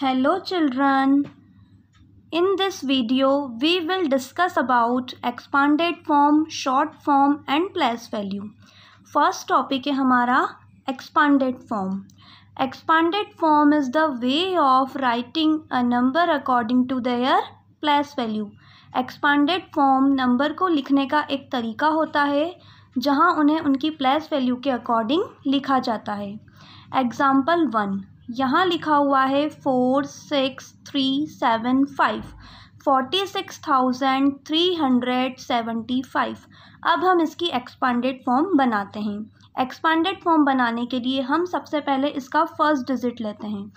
Hello children. In this video, we will discuss about expanded form, short form and place value. First topic है हमारा expanded form. Expanded form is the way of writing a number according to their place value. Expanded form number को लिखने का एक तरीका होता है जहाँ उन्हें उनकी place value के according लिखा जाता है एग्ज़ाम्पल वन यहाँ लिखा हुआ है four six three seven five forty six thousand three hundred seventy five अब हम इसकी एक्सपांडेड फॉर्म बनाते हैं एक्सपांडेड फॉर्म बनाने के लिए हम सबसे पहले इसका फर्स्ट डिजिट लेते हैं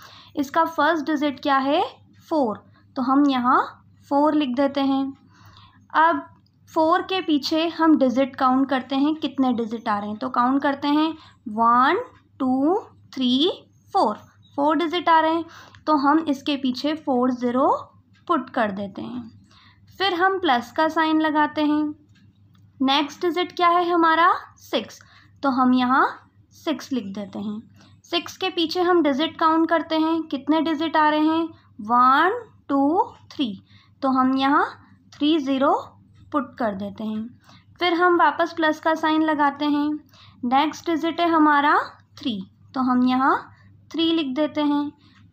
इसका फर्स्ट डिजिट क्या है फोर तो हम यहाँ फोर लिख देते हैं अब फोर के पीछे हम डिजिट काउंट करते हैं कितने डिजिट आ रहे हैं तो काउंट करते हैं one two three four four digit आ रहे हैं तो हम इसके पीछे फोर ज़ीरो पुट कर देते हैं फिर हम प्लस का साइन लगाते हैं नेक्स्ट डिजिट क्या है हमारा सिक्स तो हम यहाँ सिक्स लिख देते हैं सिक्स के पीछे हम डिजिट काउंट करते हैं कितने डिजिट आ रहे हैं वन टू थ्री तो हम यहाँ थ्री ज़ीरो पुट कर देते हैं फिर हम वापस प्लस का साइन लगाते हैं नेक्स्ट डिजिट है हमारा थ्री तो हम यहाँ थ्री लिख देते हैं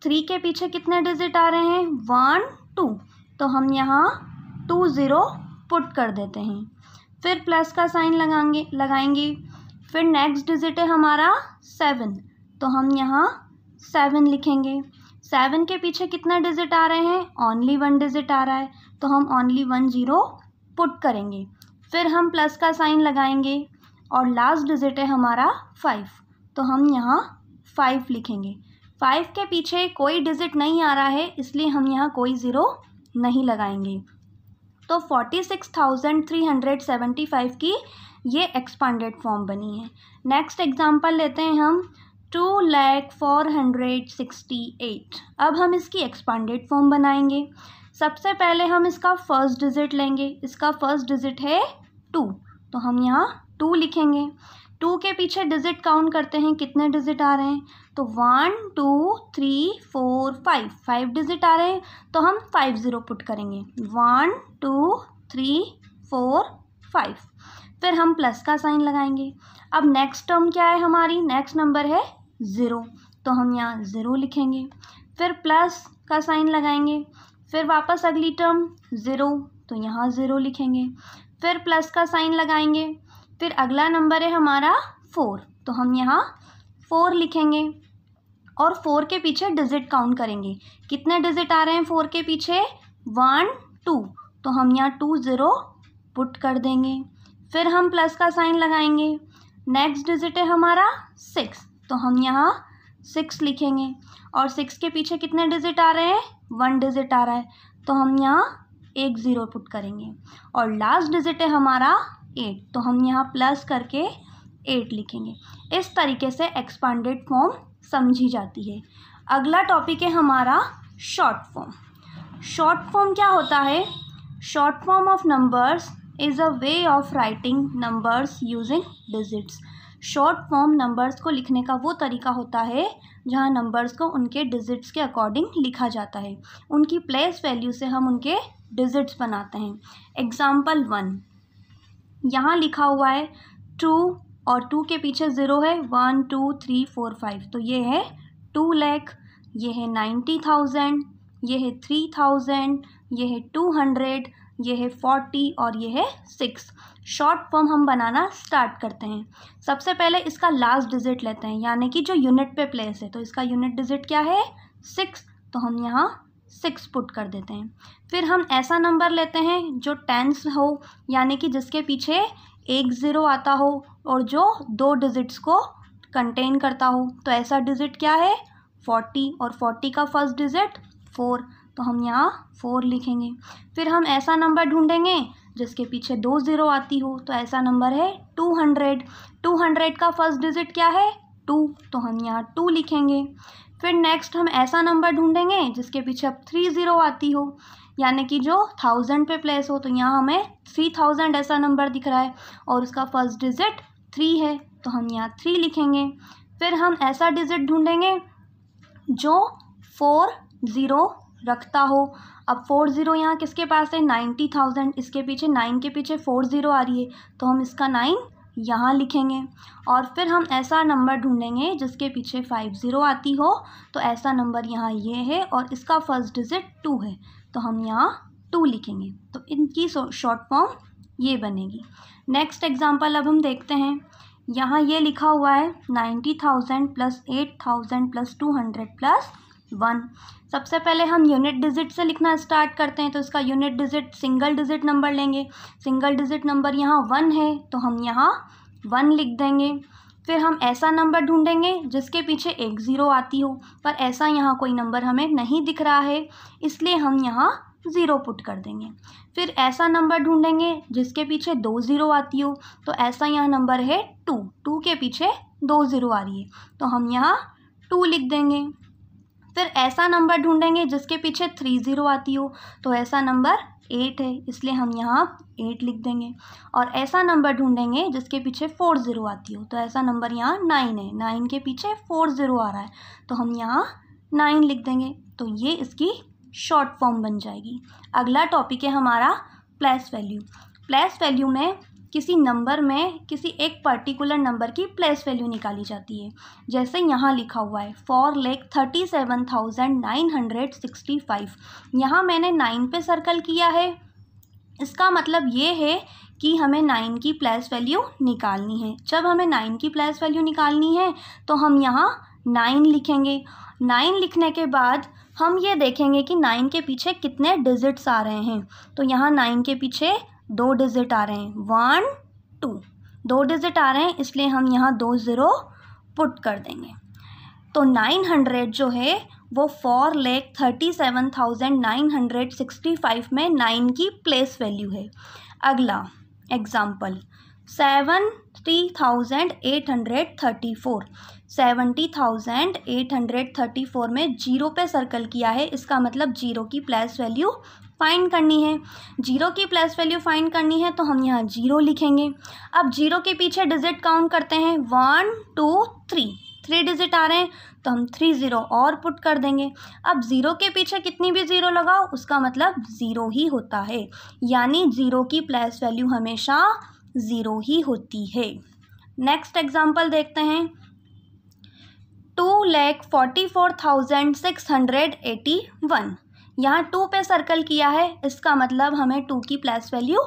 थ्री के पीछे कितने डिजिट आ रहे हैं वन टू तो हम यहाँ टू ज़ीरो पुट कर देते हैं फिर प्लस का साइन लगाएंगे लगाएंगे फिर नेक्स्ट डिजिट है हमारा सेवन तो हम यहाँ सेवन लिखेंगे सेवन के पीछे कितना डिजिट आ रहे हैं ओनली वन डिजिट आ रहा है तो हम ओनली वन ज़ीरो पुट करेंगे फिर हम प्लस का साइन लगाएंगे और लास्ट डिजिट है हमारा फाइव तो हम यहाँ फाइव लिखेंगे फाइव के पीछे कोई डिजिट नहीं आ रहा है इसलिए हम यहाँ कोई ज़ीरो नहीं लगाएंगे तो forty six thousand three hundred seventy five की ये एक्सपांडेड फॉर्म बनी है नेक्स्ट एग्जांपल लेते हैं हम two lakh four hundred sixty eight अब हम इसकी एक्सपांडेड फॉर्म बनाएंगे सबसे पहले हम इसका फर्स्ट डिजिट लेंगे इसका फर्स्ट डिजिट है टू तो हम यहाँ टू लिखेंगे टू के पीछे डिजिट काउंट करते हैं कितने डिजिट आ रहे हैं तो one two three four five five digit आ रहे हैं तो हम फाइव ज़ीरो पुट करेंगे one two three four five फिर हम प्लस का साइन लगाएंगे अब नेक्स्ट टर्म क्या है हमारी नेक्स्ट नंबर है ज़ीरो तो हम यहाँ ज़ीरो लिखेंगे फिर प्लस का साइन लगाएंगे फिर वापस अगली टर्म ज़ीरो तो यहाँ ज़ीरो लिखेंगे फिर प्लस का साइन लगाएंगे फिर अगला नंबर है हमारा फोर तो हम यहाँ फोर लिखेंगे और फोर के पीछे डिजिट काउंट करेंगे कितने डिजिट आ रहे हैं फोर के पीछे वन टू तो हम यहाँ टू ज़ीरो पुट कर देंगे फिर हम प्लस का साइन लगाएंगे नेक्स्ट डिजिट है हमारा सिक्स तो हम यहाँ सिक्स लिखेंगे और सिक्स के पीछे कितने डिजिट आ रहे हैं वन डिजिट आ रहा है तो हम यहाँ एक ज़ीरो पुट करेंगे और लास्ट डिजिट है हमारा एट तो हम यहाँ प्लस करके एट लिखेंगे इस तरीके से एक्सपांडेड फॉर्म समझी जाती है अगला टॉपिक है हमारा शॉर्ट फॉर्म शॉर्ट फॉर्म क्या होता है short form of numbers is a way of writing numbers using digits short form numbers को लिखने का वो तरीका होता है जहाँ नंबर्स को उनके डिजिट्स के अकॉर्डिंग लिखा जाता है उनकी प्लेस वैल्यू से हम उनके डिजिट्स बनाते हैं एग्ज़ाम्पल वन यहाँ लिखा हुआ है टू और टू के पीछे ज़ीरो है one two three four five तो ये है टू लैख ये है नाइन्टी थाउजेंड ये है थ्री थाउजेंड ये है टू हंड्रेड ये है फोर्टी और ये है सिक्स शॉर्ट फॉर्म हम बनाना स्टार्ट करते हैं सबसे पहले इसका लास्ट डिजिट लेते हैं यानी कि जो यूनिट पे प्लेस है तो इसका यूनिट डिजिट क्या है सिक्स तो हम यहाँ सिक्स पुट कर देते हैं फिर हम ऐसा नंबर लेते हैं जो टेंस हो यानी कि जिसके पीछे एक ज़ीरो आता हो और जो दो डिजिट्स को कंटेन करता हो तो ऐसा डिजिट क्या है फोर्टी और फोर्टी का फर्स्ट डिजिट फोर तो हम यहाँ फोर लिखेंगे फिर हम ऐसा नंबर ढूंढेंगे जिसके पीछे दो ज़ीरो आती हो तो ऐसा नंबर है टू हंड्रेड टू हंड्रेड का फर्स्ट डिजिट क्या है टू तो हम यहाँ टू लिखेंगे फिर नेक्स्ट हम ऐसा नंबर ढूंढेंगे जिसके पीछे अब थ्री ज़ीरो आती हो यानी कि जो थाउजेंड पे प्लेस हो तो यहाँ हमें थ्री थाउजेंड ऐसा नंबर दिख रहा है और उसका फर्स्ट डिजिट थ्री है तो हम यहाँ थ्री लिखेंगे फिर हम ऐसा डिजिट ढूंढेंगे जो फोर ज़ीरो रखता हो अब फोर ज़ीरो यहाँ किसके पास है नाइन्टी थाउजेंड इसके पीछे नाइन के पीछे फोर ज़ीरो आ रही है तो हम इसका नाइन यहाँ लिखेंगे और फिर हम ऐसा नंबर ढूंढेंगे जिसके पीछे फाइव ज़ीरो आती हो तो ऐसा नंबर यहाँ ये है और इसका फर्स्ट डिजिट टू है तो हम यहाँ टू लिखेंगे तो इनकी शॉर्ट फॉर्म ये बनेगी नेक्स्ट एग्जाम्पल अब हम देखते हैं यहाँ ये लिखा हुआ है ninety thousand plus eight thousand plus two hundred plus one सबसे पहले हम यूनिट डिजिट से लिखना स्टार्ट करते हैं तो इसका unit digit single digit number लेंगे सिंगल डिजिट नंबर यहाँ वन है तो हम यहाँ वन लिख देंगे फिर हम ऐसा नंबर ढूंढेंगे जिसके पीछे एक ज़ीरो आती हो पर ऐसा यहाँ कोई नंबर हमें नहीं दिख रहा है इसलिए हम यहाँ ज़ीरो पुट कर देंगे फिर ऐसा नंबर ढूंढेंगे जिसके पीछे दो ज़ीरो आती हो तो ऐसा यहाँ नंबर है टू टू के पीछे दो ज़ीरो आ रही है तो हम यहाँ टू लिख देंगे फिर ऐसा नंबर ढूंढेंगे जिसके पीछे थ्री ज़ीरो आती हो तो ऐसा नंबर एट है इसलिए हम यहाँ एट लिख देंगे और ऐसा नंबर ढूंढेंगे जिसके पीछे फोर ज़ीरो आती हो तो ऐसा नंबर यहाँ नाइन है नाइन के पीछे फोर ज़ीरो आ रहा है तो हम यहाँ नाइन लिख देंगे तो ये इसकी शॉर्ट फॉर्म बन जाएगी अगला टॉपिक है हमारा प्लस वैल्यू प्लस वैल्यू में किसी नंबर में किसी एक पर्टिकुलर नंबर की प्लेस वैल्यू निकाली जाती है जैसे यहाँ लिखा हुआ है four lakh thirty seven thousand nine hundred sixty five यहाँ मैंने नाइन पे सर्कल किया है इसका मतलब ये है कि हमें नाइन की प्लेस वैल्यू निकालनी है जब हमें नाइन की प्लेस वैल्यू निकालनी है तो हम यहाँ नाइन लिखेंगे नाइन लिखने के बाद हम ये देखेंगे कि नाइन के पीछे कितने डिजिट्स आ रहे हैं तो यहाँ नाइन के पीछे दो डिजिट आ रहे हैं वन टू दो डिजिट आ रहे हैं इसलिए हम यहाँ दो ज़ीरो पुट कर देंगे तो नाइन हंड्रेड जो है वो four lakh thirty seven thousand nine hundred sixty five में नाइन की प्लेस वैल्यू है अगला example three thousand eight hundred thirty four seventy thousand eight hundred thirty four में जीरो पे सर्कल किया है इसका मतलब जीरो की प्लेस वैल्यू फाइंड करनी है जीरो की प्लस वैल्यू फाइंड करनी है तो हम यहाँ जीरो लिखेंगे अब जीरो के पीछे डिजिट काउंट करते हैं one two three three digit आ रहे हैं तो हम थ्री ज़ीरो और पुट कर देंगे अब ज़ीरो के पीछे कितनी भी ज़ीरो लगाओ उसका मतलब ज़ीरो ही होता है यानी ज़ीरो की प्लस वैल्यू हमेशा ज़ीरो ही होती है नेक्स्ट एग्जाम्पल देखते हैं two lakh forty four thousand six hundred eighty one यहाँ टू पे सर्कल किया है इसका मतलब हमें टू की प्लस वैल्यू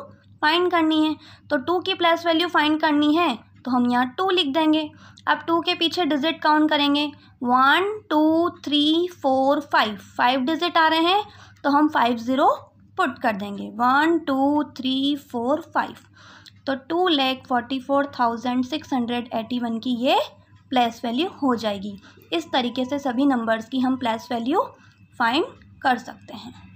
फाइंड करनी है तो टू की प्लस वैल्यू फाइंड करनी है तो हम यहाँ टू लिख देंगे अब टू के पीछे डिजिट काउंट करेंगे one two three four five five digit आ रहे हैं तो हम फाइव ज़ीरो पुट कर देंगे one two three four five तो two lakh forty four thousand six hundred eighty one की ये प्लस वैल्यू हो जाएगी इस तरीके से सभी नंबर्स की हम प्लस वैल्यू फाइंड कर सकते हैं